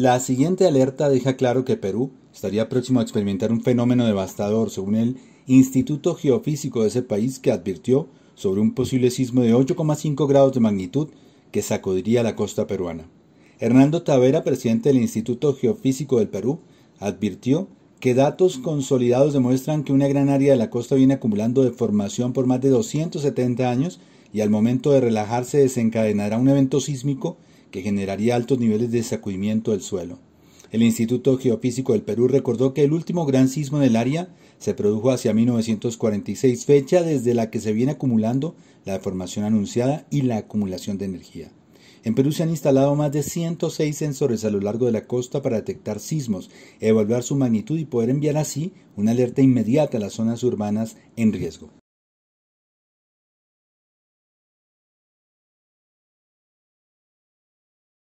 La siguiente alerta deja claro que Perú estaría próximo a experimentar un fenómeno devastador, según el Instituto Geofísico de ese país que advirtió sobre un posible sismo de 8,5 grados de magnitud que sacudiría la costa peruana. Hernando Tavera, presidente del Instituto Geofísico del Perú, advirtió que datos consolidados demuestran que una gran área de la costa viene acumulando deformación por más de 270 años y al momento de relajarse desencadenará un evento sísmico que generaría altos niveles de sacudimiento del suelo. El Instituto Geofísico del Perú recordó que el último gran sismo del área se produjo hacia 1946, fecha desde la que se viene acumulando la deformación anunciada y la acumulación de energía. En Perú se han instalado más de 106 sensores a lo largo de la costa para detectar sismos, evaluar su magnitud y poder enviar así una alerta inmediata a las zonas urbanas en riesgo.